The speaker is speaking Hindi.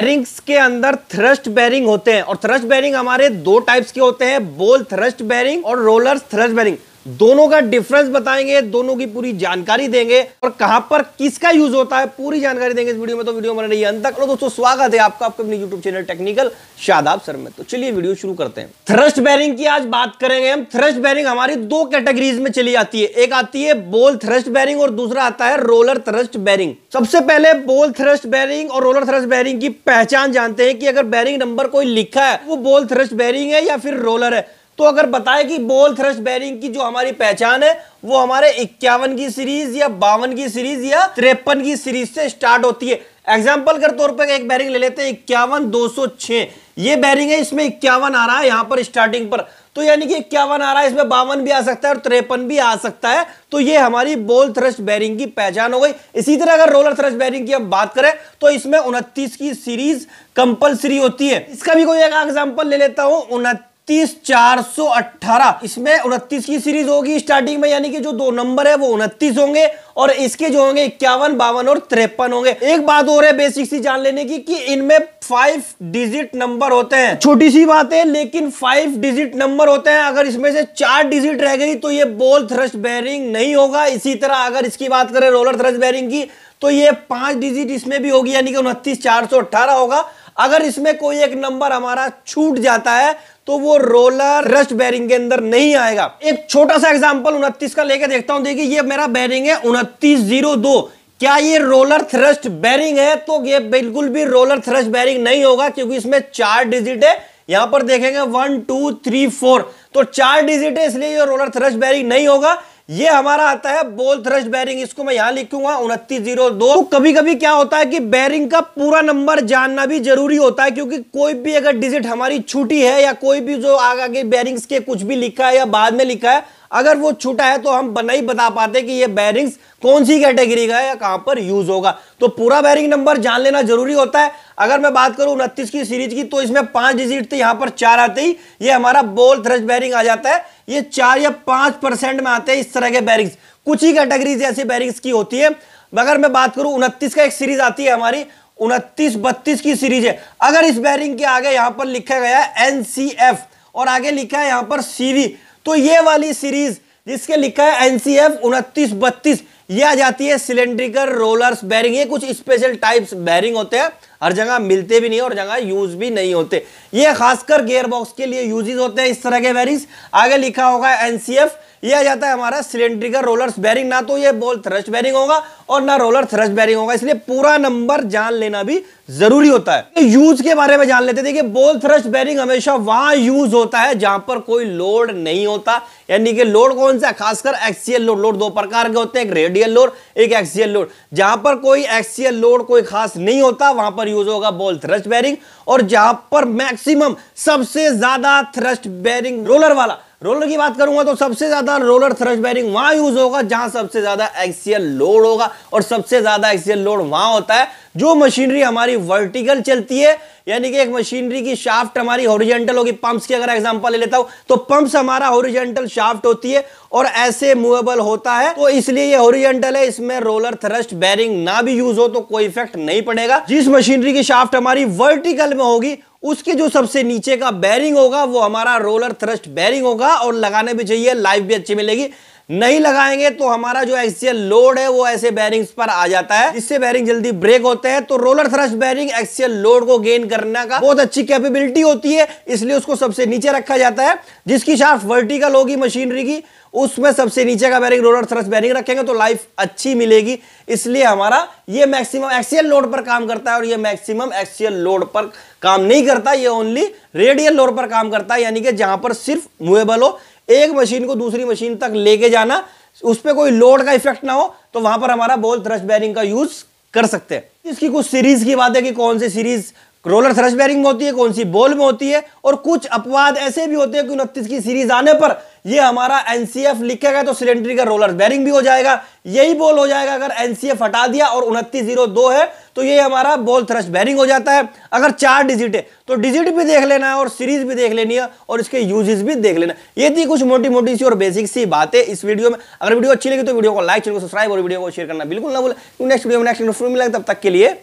बैरिंग्स के अंदर थ्रस्ट बैरिंग होते हैं और थ्रस्ट बैरिंग हमारे दो टाइप्स के होते हैं बोल थ्रस्ट बैरिंग और रोलर थ्रस्ट बैरिंग दोनों का डिफरेंस बताएंगे दोनों की पूरी जानकारी देंगे और कहां पर किसका यूज होता है पूरी जानकारी देंगे इस वीडियो में तो वीडियो बन रही है अंत तक दोस्तों स्वागत है आपका आपके अपने YouTube channel technical Shadab sir में तो चलिए वीडियो शुरू करते हैं थ्रस्ट बैरिंग की आज बात करेंगे हम थ्रस्ट बैरिंग हमारी दो कैटेगरीज में चली जाती है एक आती है बोल थ्रस्ट बैरिंग और दूसरा आता है रोलर थ्रस्ट बैरिंग सबसे पहले बोल थ्रस्ट बैरिंग और रोलर थ्रस्ट बैरिंग की पहचान जानते हैं कि अगर बैरिंग नंबर कोई लिखा है वो बोल थ्रस्ट बैरिंग है या फिर रोलर है तो अगर बताए कि बॉल थ्रस्ट बैरिंग की जो हमारी पहचान है वो हमारे इक्यावन की सीरीज या बावन की सीरीज या तिरपन की सीरीज से स्टार्ट होती है एग्जाम्पल के तौर पर एक बैरिंग ले लेते हैं इक्यावन दो सौ छह ये बैरिंग है इसमें इक्यावन आ रहा है यहां पर स्टार्टिंग पर तो यानी कि इक्यावन आ रहा है इसमें बावन भी आ सकता है और तिरपन भी आ सकता है तो ये हमारी बोल थ्रस्ट बैरिंग की पहचान हो गई इसी तरह अगर रोलर थ्रस्ट बैरिंग की हम बात करें तो इसमें उनतीस की सीरीज कंपल्सरी होती है इसका भी कोई एक एग्जाम्पल ले लेता हूं उनतीस उनतीस चार सौ अट्ठारह इसमें उनतीस की सीरीज होगी स्टार्टिंग में यानी कि जो दो नंबर है वो उनतीस होंगे और इसके जो होंगे इक्यावन बावन और तिरपन होंगे एक बात और है बेसिक सी जान लेने की कि इनमें फाइव डिजिट नंबर होते हैं छोटी सी बात है लेकिन फाइव डिजिट नंबर होते हैं अगर इसमें से चार डिजिट रह गई तो ये बॉल थ्रश बैरिंग नहीं होगा इसी तरह अगर इसकी बात करें रोलर थ्रश बैरिंग की तो ये पांच डिजिट इसमें भी होगी यानी कि उनतीस चार सौ अट्ठारह होगा अगर इसमें कोई एक नंबर हमारा छूट जाता है तो वो रोलर रस्ट बैरिंग के अंदर नहीं आएगा एक छोटा सा एग्जाम्पल उनतीस का लेकर देखता हूं देखिए ये मेरा बैरिंग है उनतीस जीरो दो क्या ये रोलर थ्रस्ट बैरिंग है तो ये बिल्कुल भी रोलर थ्रस्ट बैरिंग नहीं होगा क्योंकि इसमें चार डिजिट है यहां पर देखेंगे वन टू थ्री फोर तो चार डिजिट है इसलिए ये रोलर थ्रस्ट बैरिंग नहीं होगा ये हमारा आता है बोल थ्रस्ट बैरिंग इसको मैं यहां लिखूंगा उनतीस जीरो दो तो कभी कभी क्या होता है कि बैरिंग का पूरा नंबर जानना भी जरूरी होता है क्योंकि कोई भी अगर डिजिट हमारी छूटी है या कोई भी जो आगे बैरिंग्स के कुछ भी लिखा है या बाद में लिखा है अगर वो छूटा है तो हम नहीं बता पाते कि ये बैरिंग्स कौन सी कैटेगरी का है या कहां पर यूज होगा तो पूरा बैरिंग नंबर जान लेना जरूरी होता है अगर मैं बात करूं उनतीस की सीरीज की तो इसमें पांच डिजिट थे यहां पर चार आते ही ये हमारा बोल थ्रज बैरिंग आ जाता है ये चार या पांच परसेंट में आते हैं इस तरह के बैरिंग्स कुछ ही कैटेगरीज ऐसी बैरिंग्स की होती है अगर मैं बात करूं उनतीस का एक सीरीज आती है हमारी उनतीस बत्तीस की सीरीज है अगर इस बैरिंग के आगे यहां पर लिखा गया है एनसीएफ और आगे लिखा है यहां पर सीवी तो ये वाली सीरीज जिसके लिखा है एनसीएफ उनतीस बत्तीस ये आ जाती है सिलेंड्रिकल रोलर्स बैरिंग ये कुछ स्पेशल टाइप्स बैरिंग होते हैं हर जगह मिलते भी नहीं और जगह यूज भी नहीं होते ये खासकर गेयरबॉक्स के लिए यूजेज होते हैं इस तरह के बैरिंग्स आगे लिखा होगा एनसीएफ ये आ जाता है हमारा सिलेंड्रिकल रोलर्स बैरिंग ना तो ये बोल थ्रस्ट बैरिंग होगा और ना रोलर थ्रस्ट बैरिंग होगा इसलिए पूरा नंबर जान लेना भी जरूरी होता है यूज के बारे में जान लेते हैं देखिए बोल थ्रस्ट बैरिंग हमेशा वहां यूज होता है जहां पर कोई लोड नहीं होता यानी कि लोड कौन सा खासकर एक्सीएल लोड लोड दो प्रकार के होते हैं एक रेड रेडियल लोड एक एक्सियल लोड जहां पर कोई एक्सियल लोड कोई खास नहीं होता वहां पर यूज होगा बॉल थ्रस्ट बैरिंग और जहां पर मैक्सिमम सबसे ज्यादा थ्रस्ट बैरिंग रोलर वाला रोलर की बात करूंगा तो सबसे ज्यादा रोलर थ्रश बैरिंग वहां यूज होगा जहां सबसे ज्यादा एक्सियल लोड होगा और सबसे ज्यादा एक्सियल लोड वहां होता है जो मशीनरी हमारी वर्टिकल चलती है यानी कि एक मशीनरी की शाफ्ट हमारी होरिजेंटल होगी पंप्स की अगर एग्जांपल ले लेता हूं तो पंप्स हमारा होरिजेंटल शाफ्ट होती है और ऐसे मूवेबल होता है तो इसलिए ये होरिजेंटल है इसमें रोलर थ्रस्ट बैरिंग ना भी यूज हो तो कोई इफेक्ट नहीं पड़ेगा जिस मशीनरी की शाफ्ट हमारी वर्टिकल में होगी उसके जो सबसे नीचे का बैरिंग होगा वो हमारा रोलर थ्रस्ट बैरिंग होगा और लगाने भी चाहिए लाइफ भी अच्छी मिलेगी नहीं लगाएंगे तो हमारा जो एक्सियल लोड है वो ऐसे बैरिंग्स पर आ जाता है जिससे बैरिंग जल्दी ब्रेक होते हैं तो roller thrust bearing axial load को गेन करने का बहुत अच्छी कैपेबिलिटी होती है इसलिए उसको सबसे नीचे रखा जाता है जिसकी शार्फ वर्टिकल होगी मशीनरी की उसमें सबसे नीचे का बैरिंग रोलर थ्रस्ट बैरिंग रखेंगे तो लाइफ अच्छी मिलेगी इसलिए हमारा ये मैक्सिमम एक्सियल लोड पर काम करता है और ये मैक्सिमम एक्सियल लोड पर काम नहीं करता ये ओनली रेडियल लोड पर काम करता है यानी कि जहां पर सिर्फ मूवेबल हो एक मशीन को दूसरी मशीन तक लेके जाना उस पर कोई लोड का इफेक्ट ना हो तो वहां पर हमारा बोल थ्रश बैरिंग का यूज कर सकते हैं इसकी कुछ सीरीज की बात है कि कौन सी सीरीज रोलर थ्रश बैरिंग में होती है कौन सी बोल में होती है और कुछ अपवाद ऐसे भी होते हैं कि उनतीस की सीरीज आने पर ये हमारा एनसीएफ लिखा गया तो सिलेंड्री का रोलर बैरिंग भी हो जाएगा यही बोल हो जाएगा अगर एनसीएफ हटा दिया और उनतीस जीरो दो है तो ये हमारा बॉल थ्रस्ट बैरिंग हो जाता है अगर चार डिजिट है तो डिजिट भी देख लेना है और सीरीज भी देख लेनी है और इसके यूजेस भी देख लेना ये थी कुछ मोटी मोटी सी और बेसिक सी बातें इस वीडियो में अगर वीडियो अच्छी लगी तो वीडियो को लाइक चलो सब्सक्राइब और वीडियो को शेयर करना बिल्कुल ना बोले नेक्स्ट वीडियो में नेक्स्ट फिर मिलेगा तब तक के लिए